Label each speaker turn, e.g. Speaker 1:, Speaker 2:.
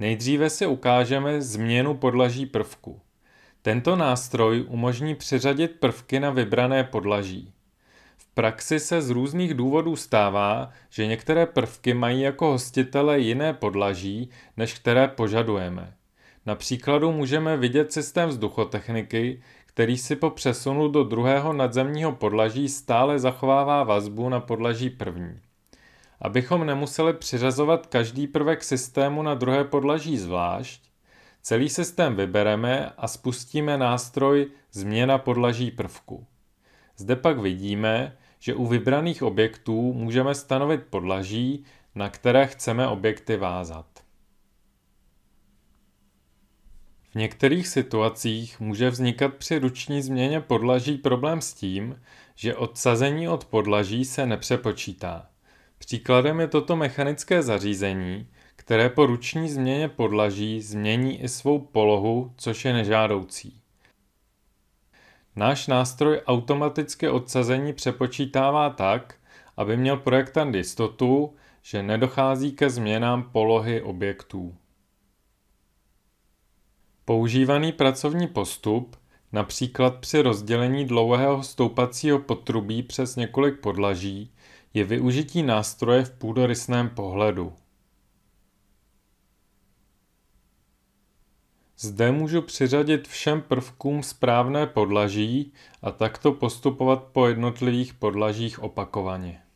Speaker 1: Nejdříve si ukážeme změnu podlaží prvku. Tento nástroj umožní přiřadit prvky na vybrané podlaží. V praxi se z různých důvodů stává, že některé prvky mají jako hostitele jiné podlaží, než které požadujeme. Na příkladu můžeme vidět systém vzduchotechniky, který si po přesunu do druhého nadzemního podlaží stále zachovává vazbu na podlaží první. Abychom nemuseli přiřazovat každý prvek systému na druhé podlaží zvlášť, celý systém vybereme a spustíme nástroj Změna podlaží prvku. Zde pak vidíme, že u vybraných objektů můžeme stanovit podlaží, na které chceme objekty vázat. V některých situacích může vznikat při ruční změně podlaží problém s tím, že odsazení od podlaží se nepřepočítá. Příkladem je toto mechanické zařízení, které po ruční změně podlaží změní i svou polohu, což je nežádoucí. Náš nástroj automaticky odsazení přepočítává tak, aby měl projektant jistotu, že nedochází ke změnám polohy objektů. Používaný pracovní postup, například při rozdělení dlouhého stoupacího potrubí přes několik podlaží, je využití nástroje v půdorysném pohledu. Zde můžu přiřadit všem prvkům správné podlaží a takto postupovat po jednotlivých podlažích opakovaně.